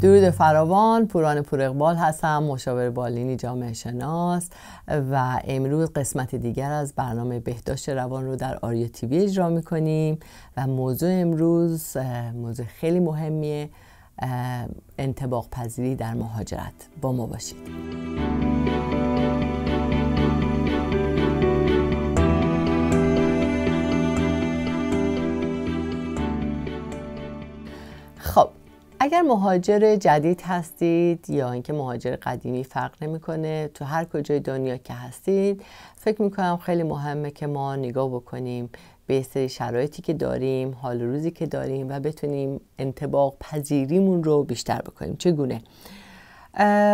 درود فراوان پوران پور هستم مشاور بالینی جامعه شناس و امروز قسمت دیگر از برنامه بهداشت روان رو در آریا تیوی اجرا میکنیم و موضوع امروز موضوع خیلی مهمیه انتباق پذیری در مهاجرت با ما باشید اگر مهاجر جدید هستید یا اینکه مهاجر قدیمی فرق نمیکنه تو هر کجای دنیا که هستید فکر کنم خیلی مهمه که ما نگاه بکنیم به سری شرایطی که داریم حال روزی که داریم و بتونیم انتباق پذیریمون رو بیشتر بکنیم چگونه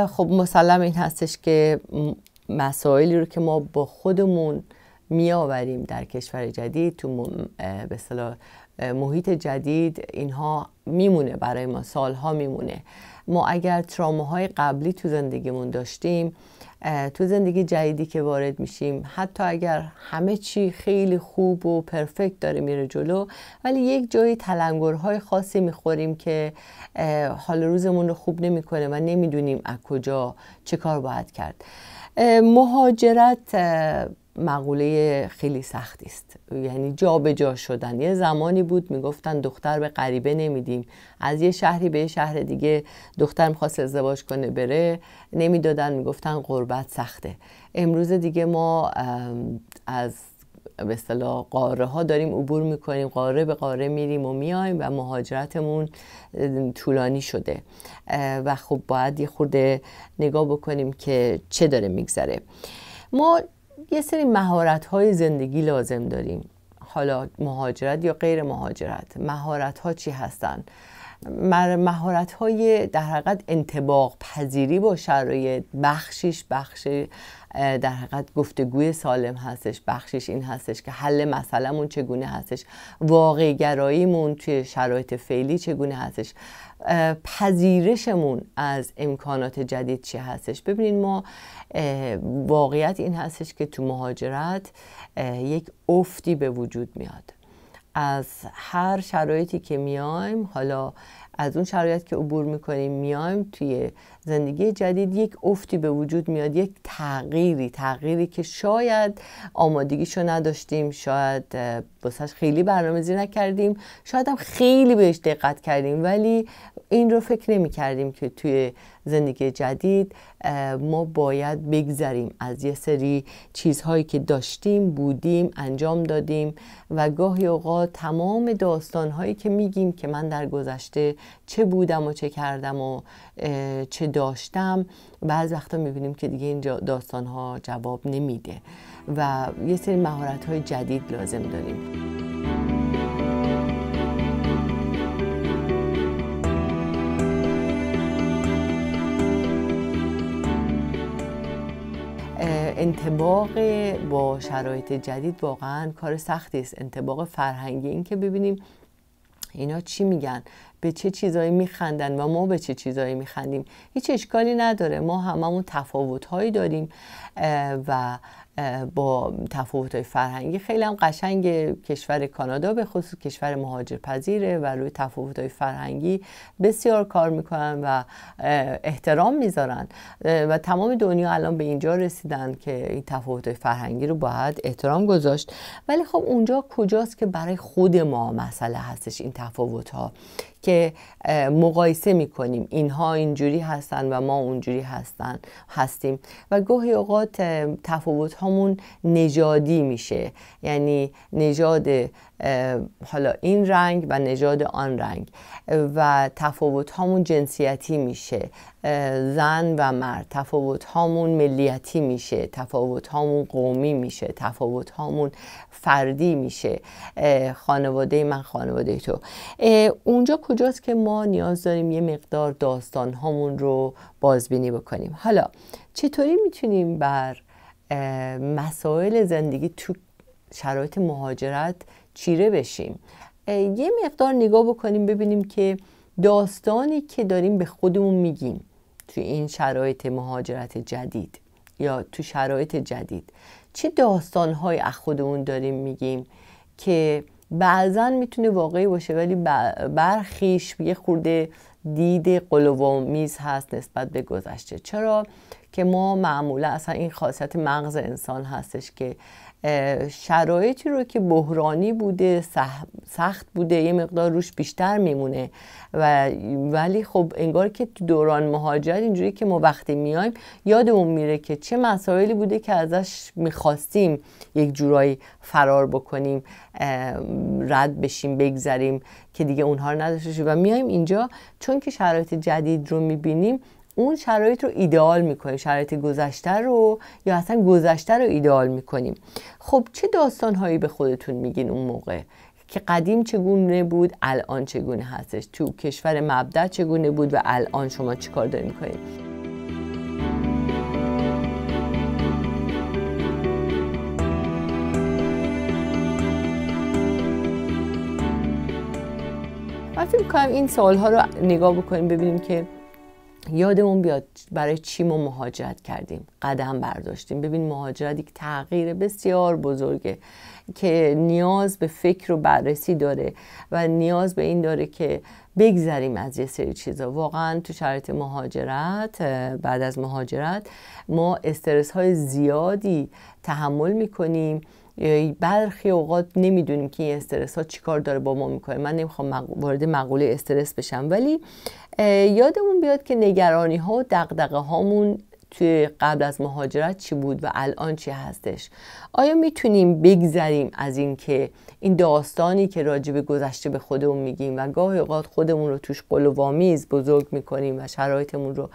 خب مسلم این هستش که مسائلی رو که ما با خودمون میآوریم در کشور جدید تو به محیط جدید اینها میمونه برای ما سالها میمونه ما اگر تراماهای قبلی تو زندگیمون داشتیم تو زندگی جدیدی که وارد میشیم حتی اگر همه چی خیلی خوب و پرفکت داره میره جلو ولی یک جایی تلنگرهای خاصی میخوریم که حال روزمون رو خوب نمیکنه و نمیدونیم از کجا چه کار باید کرد مهاجرت مقوله خیلی سختی است یعنی به جا شدن یه زمانی بود میگفتن دختر به غریبه نمیدیم از یه شهری به یه شهر دیگه دختر میخواست ازدواج کنه بره نمیدادن میگفتن غربت سخته امروز دیگه ما از به اصطلاح قاره ها داریم عبور میکنیم قاره به قاره میریم و میایم و مهاجرتمون طولانی شده و خب باید یه خورده نگاه بکنیم که چه داره میگذره ما یه سری مهارت های زندگی لازم داریم حالا مهاجرت یا غیر مهاجرت مهارت ها چی هستن مهارت های در حقیقت انتباق پذیری با شرایط بخشیش بخش در حقیقت گفتگوی سالم هستش بخشش این هستش که حل مسئلهمون چگونه هستش واقع گراییمون توی شرایط فعلی چگونه هستش پذیرشمون از امکانات جدید چی هستش ببینید ما واقعیت این هستش که تو مهاجرت یک افتی به وجود میاد از هر شرایطی که میایم حالا از اون شرایط که عبور میکنیم میایم توی زندگی جدید یک افتی به وجود میاد یک تغییری تغییری که شاید آمادگیشو نداشتیم شاید بسش خیلی برنامه‌ریزی نکردیم شاید هم خیلی بهش دقت کردیم ولی این رو فکر نمی کردیم که توی زندگی جدید ما باید بگذریم از یه سری چیزهایی که داشتیم بودیم انجام دادیم و گاهی اوقات تمام داستانهایی که میگیم که من در گذشته چه بودم و چه کردم و چه داشتم بعض وقتا میبینیم که دیگه این داستان ها جواب نمیده و یه سری مهارت های جدید لازم داریم انتباق با شرایط جدید واقعا کار سختی است انتباق فرهنگی این که ببینیم اینا چی میگن به چه چیزایی میخندن و ما به چه چیزایی میخندیم هیچ اشکالی نداره ما هممون تفاوتهایی داریم و با تفاوت فرهنگی خیلی هم قشنگ کشور کانادا به خصوص کشور مهاجر پذیره و روی تفاوت فرهنگی بسیار کار میکنن و احترام میذارن و تمام دنیا الان به اینجا رسیدن که این تفاوت فرهنگی رو باید احترام گذاشت ولی خب اونجا کجاست که برای خود ما مسئله هستش این تفاوت ها که مقایسه میکنیم اینها اینجوری هستن و ما اونجوری هستن هستیم و گاهی اوقات تفاوت همون نژادی میشه یعنی نژاد حالا این رنگ و نژاد آن رنگ و تفاوت هامون جنسیتی میشه زن و مرد تفاوت هامون ملیتی میشه تفاوت هامون قومی میشه تفاوت هامون فردی میشه خانواده من خانواده تو اونجا کجاست که ما نیاز داریم یه مقدار داستان هامون رو بازبینی بکنیم حالا چطوری میتونیم بر مسائل زندگی تو شرایط مهاجرت چیره بشیم یه مقدار نگاه بکنیم ببینیم که داستانی که داریم به خودمون میگیم تو این شرایط مهاجرت جدید یا تو شرایط جدید چه داستانهایی از خودمون داریم میگیم که بعضا میتونه واقعی باشه ولی برخیش یه خورده دید قلوامیز هست نسبت به گذشته چرا که ما معمولا اصلا این خاصیت مغز انسان هستش که شرایطی رو که بحرانی بوده سخت بوده یه مقدار روش بیشتر میمونه و ولی خب انگار که تو دوران مهاجرت اینجوری که ما وقتی میایم یادمون میره که چه مسائلی بوده که ازش میخواستیم یک جورایی فرار بکنیم رد بشیم بگذریم که دیگه اونها رو نداشته و میایم اینجا چون که شرایط جدید رو میبینیم اون شرایط رو ایدئال میکنیم شرایط گذشته رو یا اصلا گذشته رو ایدئال میکنیم خب چه داستان هایی به خودتون میگین اون موقع که قدیم چگونه بود الان چگونه هستش تو کشور مبدع چگونه بود و الان شما چیکار دارین میکنید من فکر میکنم این ها رو نگاه بکنیم ببینیم که یادمون بیاد برای چی ما مهاجرت کردیم قدم برداشتیم ببین مهاجرت یک تغییر بسیار بزرگه که نیاز به فکر و بررسی داره و نیاز به این داره که بگذریم از یه سری چیزا واقعا تو شرایط مهاجرت بعد از مهاجرت ما استرس های زیادی تحمل میکنیم برخی اوقات نمیدونیم که این استرس ها چیکار داره با ما میکنه من نمیخوام وارد مقوله استرس بشم ولی یادمون بیاد که نگرانی ها و دقدقه هامون توی قبل از مهاجرت چی بود و الان چی هستش آیا میتونیم بگذریم از اینکه این داستانی که راجع به گذشته به خودمون میگیم و گاهی اوقات خودمون رو توش قلوامیز بزرگ میکنیم و شرایطمون رو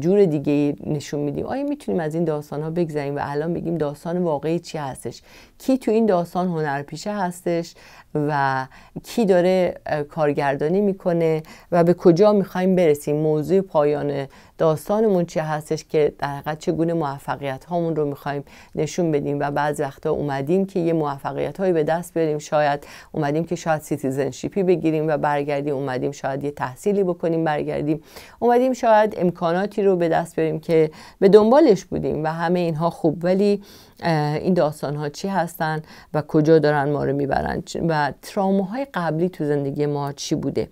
جور دیگه نشون میدیم آیا میتونیم از این داستان ها بگذریم و الان بگیم داستان واقعی چی هستش کی تو این داستان هنرپیشه هستش و کی داره کارگردانی میکنه و به کجا میخوایم برسیم موضوع پایان داستانمون چه هستش که در حقیقت چگونه موفقیت هامون رو میخوایم نشون بدیم و بعض وقتا اومدیم که یه موفقیت هایی به دست بیاریم شاید اومدیم که شاید سیتیزنشیپی بگیریم و برگردیم اومدیم شاید یه تحصیلی بکنیم برگردیم اومدیم شاید امکاناتی رو به دست بیاریم که به دنبالش بودیم و همه اینها خوب ولی این داستان ها چی هستن و کجا دارن ما رو میبرن و های قبلی تو زندگی ما چی بوده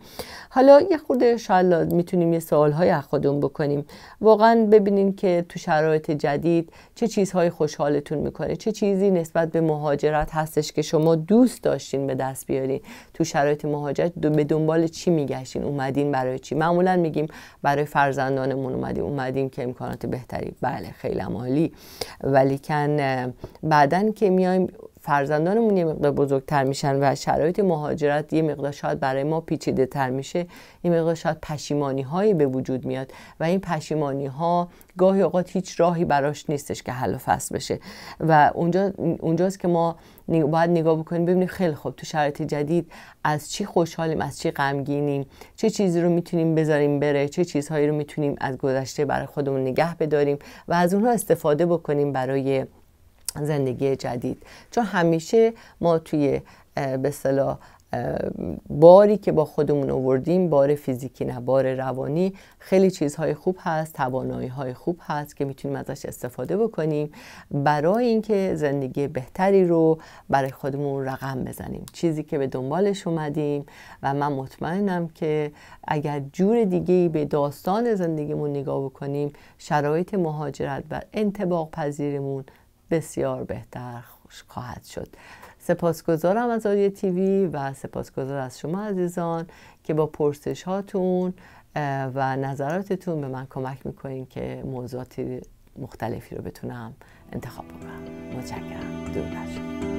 حالا یه خورده شاید میتونیم یه سوال های از خودمون بکنیم واقعا ببینین که تو شرایط جدید چه چیزهای خوشحالتون میکنه چه چیزی نسبت به مهاجرت هستش که شما دوست داشتین به دست بیارین تو شرایط مهاجرت به دنبال چی میگشتین اومدین برای چی معمولا میگیم برای فرزندانمون اومدیم اومدیم که امکانات بهتری بله خیلی عالی ولیکن بعدا که میایم فرزندانمون یه مقدار بزرگتر میشن و شرایط مهاجرت یه مقدار شاید برای ما پیچیده تر میشه یه مقدار شاید پشیمانی هایی به وجود میاد و این پشیمانی ها گاهی اوقات هیچ راهی براش نیستش که حل و فصل بشه و اونجا اونجاست که ما باید نگاه بکنیم ببینیم خیلی خوب تو شرایط جدید از چی خوشحالیم از چی غمگینیم چه چیزی رو میتونیم بذاریم بره چه چیزهایی رو میتونیم از گذشته برای خودمون نگه بداریم و از اونها استفاده بکنیم برای زندگی جدید چون همیشه ما توی به باری که با خودمون آوردیم بار فیزیکی نه بار روانی خیلی چیزهای خوب هست توانایی های خوب هست که میتونیم ازش استفاده بکنیم برای اینکه زندگی بهتری رو برای خودمون رقم بزنیم چیزی که به دنبالش اومدیم و من مطمئنم که اگر جور دیگه به داستان زندگیمون نگاه بکنیم شرایط مهاجرت و انتباق پذیرمون بسیار بهتر خواهد شد سپاسگزارم از آدیه تیوی و سپاسگزار از شما عزیزان که با پرسش هاتون و نظراتتون به من کمک میکنین که موضوعات مختلفی رو بتونم انتخاب بکنم متشکرم دور